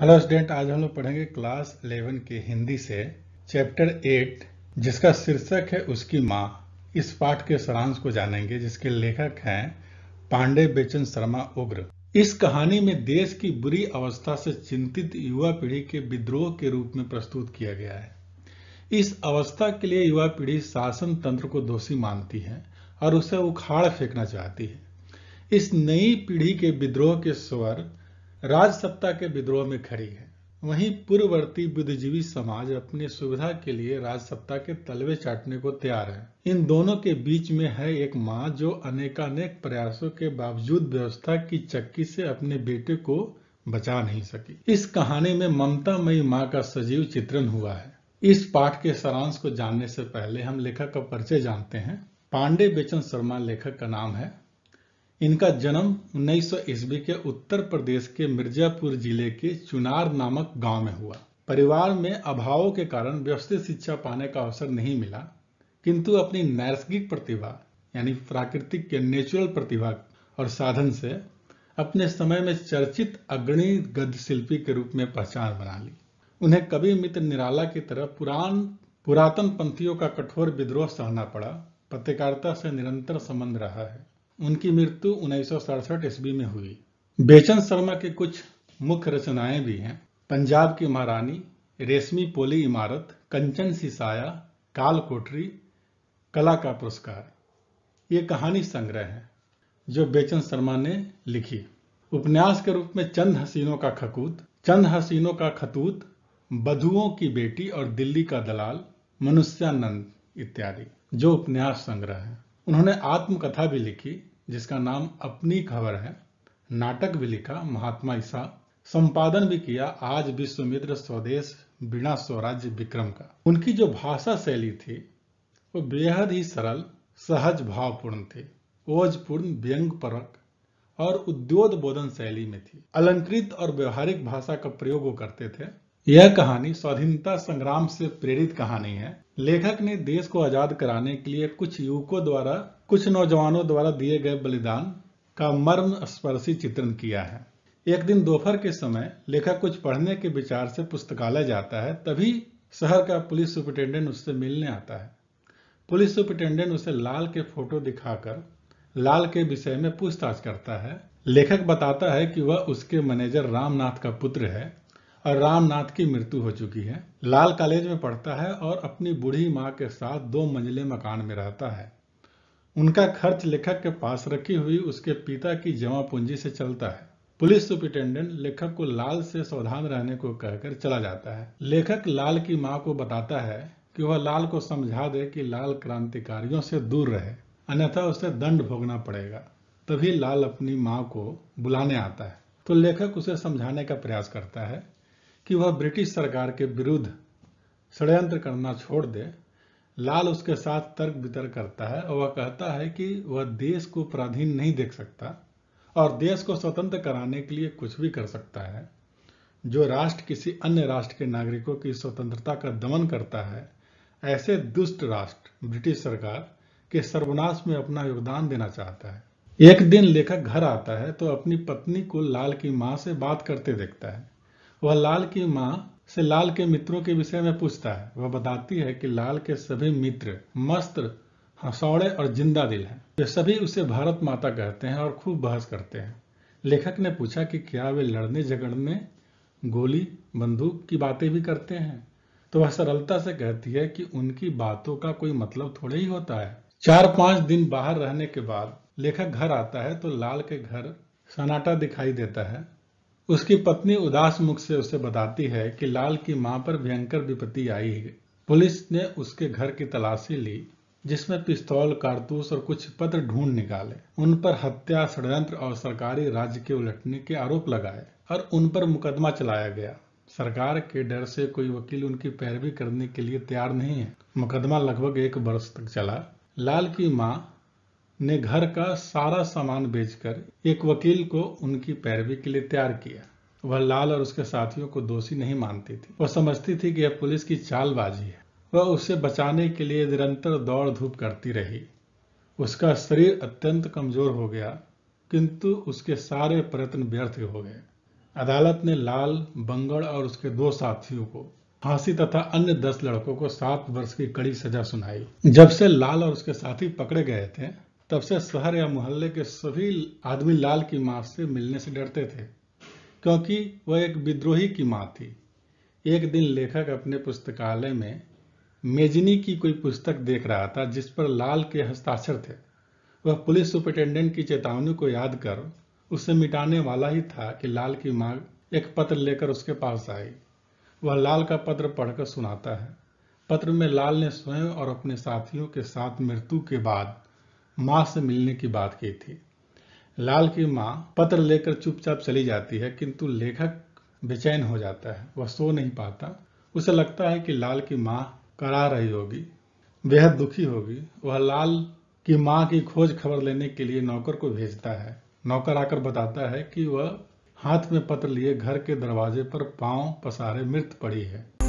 hello student आज हम लोग पढ़ेंगे क्लास 11 के हिंदी से चैप्टर 8 जिसका शीर्षक है उसकी माँ इस पाठ के सारांश को जानेंगे जिसके लेखक हैं पांडे बेचन शर्मा उग्र इस कहानी में देश की बुरी अवस्था से चिंतित युवा पीढ़ी के विद्रोह के रूप में प्रस्तुत किया गया है इस अवस्था के लिए युवा पीढ़ी शासन तंत्र को दोषी मानती है और उसे उखाड़ फेंकना चाहती है इस नई पीढ़ी के विद्रोह के स्वर राजसत्ता के विद्रोह में खड़ी है वहीं पूर्ववर्ती बुद्धिजीवी समाज अपने सुविधा के लिए राजसत्ता के तलवे चाटने को तैयार है इन दोनों के बीच में है एक माँ जो अनेकानेक प्रयासों के बावजूद व्यवस्था की चक्की से अपने बेटे को बचा नहीं सकी इस कहानी में ममता मई माँ का सजीव चित्रण हुआ है इस पाठ के सारांश को जानने से पहले हम लेखक का परिचय जानते हैं पांडे बेचन शर्मा लेखक का नाम है इनका जन्म 1900 ईस्वी के उत्तर प्रदेश के मिर्जापुर जिले के चुनार नामक गांव में हुआ परिवार में अभाव के कारण व्यवस्थित शिक्षा पाने का अवसर नहीं मिला किंतु अपनी नैसर्गिक प्रतिभा यानी प्राकृतिक के नेचुरल प्रतिभा और साधन से अपने समय में चर्चित अग्रणी गद्य शिल्पी के रूप में पहचान बना ली उन्हें कवि मित्र निराला की तरह पुरान पुरातन पंथियों का कठोर विद्रोह सहना पड़ा पत्रकारिता से निरंतर संबंध रहा है उनकी मृत्यु उन्नीस ईस्वी में हुई बेचन शर्मा के कुछ मुख्य रचनाएं भी हैं पंजाब की महारानी रेशमी पोली इमारत कंचन सिसाया काल कोठरी कला का पुरस्कार ये कहानी संग्रह है जो बेचन शर्मा ने लिखी उपन्यास के रूप में चंद हसीनों का खकूत चंद हसीनों का खतूत बधुओं की बेटी और दिल्ली का दलाल मनुष्यानंद इत्यादि जो उपन्यास संग्रह है उन्होंने आत्मकथा भी लिखी जिसका नाम अपनी खबर है नाटक भी लिखा महात्मा ईसा संपादन भी किया आज विश्वमित्र स्वदेश बिना स्वराज्य विक्रम का उनकी जो भाषा शैली थी वो बेहद ही सरल सहज भावपूर्ण थी ओजपूर्ण व्यंग परक और उद्योग बोधन शैली में थी अलंकृत और व्यवहारिक भाषा का प्रयोग वो करते थे यह कहानी स्वाधीनता संग्राम से प्रेरित कहानी है लेखक ने देश को आजाद कराने के लिए कुछ युवकों द्वारा कुछ नौजवानों द्वारा दिए गए बलिदान का मर्म स्पर्शी चित्रण किया है एक दिन दोपहर के समय लेखक कुछ पढ़ने के विचार से पुस्तकालय जाता है तभी शहर का पुलिस सुपरिटेंडेंट उससे मिलने आता है पुलिस सुपरिटेंडेंट उसे लाल के फोटो दिखाकर लाल के विषय में पूछताछ करता है लेखक बताता है कि वह उसके मैनेजर रामनाथ का पुत्र है और रामनाथ की मृत्यु हो चुकी है लाल कॉलेज में पढ़ता है और अपनी बूढ़ी माँ के साथ दो मंजिले मकान में रहता है उनका खर्च लेखक के पास रखी हुई उसके पिता की जमा पूंजी से चलता है पुलिस सुप्रिंटेंडेंट लेखक को लाल से सावधान रहने को कहकर चला जाता है लेखक लाल की माँ को बताता है कि वह लाल को समझा दे कि लाल क्रांतिकारियों से दूर रहे अन्यथा उसे दंड भोगना पड़ेगा तभी लाल अपनी माँ को बुलाने आता है तो लेखक उसे समझाने का प्रयास करता है कि वह ब्रिटिश सरकार के विरुद्ध षड्यंत्र करना छोड़ दे लाल उसके साथ तर्क वितर्क करता है और वह कहता है कि वह देश को पराधीन नहीं देख सकता और देश को स्वतंत्र कराने के लिए कुछ भी कर सकता है जो राष्ट्र किसी अन्य राष्ट्र के नागरिकों की स्वतंत्रता का दमन करता है ऐसे दुष्ट राष्ट्र ब्रिटिश सरकार के सर्वनाश में अपना योगदान देना चाहता है एक दिन लेखक घर आता है तो अपनी पत्नी को लाल की मां से बात करते देखता है वह लाल की माँ से लाल के मित्रों के विषय में पूछता है वह बताती है कि लाल के सभी मित्र मस्त हसौड़े हाँ, और जिंदा दिल हैं वे सभी उसे भारत माता कहते हैं और खूब बहस करते हैं लेखक ने पूछा कि क्या वे लड़ने झगड़ने गोली बंदूक की बातें भी करते हैं तो वह सरलता से कहती है कि उनकी बातों का कोई मतलब थोड़े ही होता है चार पांच दिन बाहर रहने के बाद लेखक घर आता है तो लाल के घर सन्नाटा दिखाई देता है उसकी पत्नी उदास मुख से उसे बताती है कि लाल की मां पर भयंकर विपत्ति आई है पुलिस ने उसके घर की तलाशी ली जिसमें पिस्तौल कारतूस और कुछ पत्र ढूंढ निकाले उन पर हत्या षडयंत्र और सरकारी राज्य के उलटने के आरोप लगाए और उन पर मुकदमा चलाया गया सरकार के डर से कोई वकील उनकी पैरवी करने के लिए तैयार नहीं है मुकदमा लगभग एक वर्ष तक चला लाल की माँ ने घर का सारा सामान बेचकर एक वकील को उनकी पैरवी के लिए तैयार किया वह लाल और उसके साथियों को दोषी नहीं मानती थी वह समझती थी कि यह पुलिस की चालबाजी है वह उसे बचाने के लिए निरंतर दौड़ धूप करती रही उसका शरीर अत्यंत कमजोर हो गया किंतु उसके सारे प्रयत्न व्यर्थ हो गए अदालत ने लाल बंगड़ और उसके दो साथियों को फांसी तथा अन्य दस लड़कों को सात वर्ष की कड़ी सजा सुनाई जब से लाल और उसके साथी पकड़े गए थे तब से शहर या मोहल्ले के सभी आदमी लाल की माँ से मिलने से डरते थे क्योंकि वह एक विद्रोही की माँ थी एक दिन लेखक अपने पुस्तकालय में मेजनी की कोई पुस्तक देख रहा था जिस पर लाल के हस्ताक्षर थे वह पुलिस सुपरिटेंडेंट की चेतावनी को याद कर उसे मिटाने वाला ही था कि लाल की माँ एक पत्र लेकर उसके पास आई वह लाल का पत्र पढ़कर सुनाता है पत्र में लाल ने स्वयं और अपने साथियों के साथ मृत्यु के बाद माँ से मिलने की बात की थी लाल की माँ पत्र लेकर चुपचाप चली जाती है किंतु लेखक बेचैन हो जाता है वह सो नहीं पाता उसे लगता है कि लाल की माँ करा रही होगी बेहद दुखी होगी वह लाल की माँ की खोज खबर लेने के लिए नौकर को भेजता है नौकर आकर बताता है कि वह हाथ में पत्र लिए घर के दरवाजे पर पांव पसारे मृत पड़ी है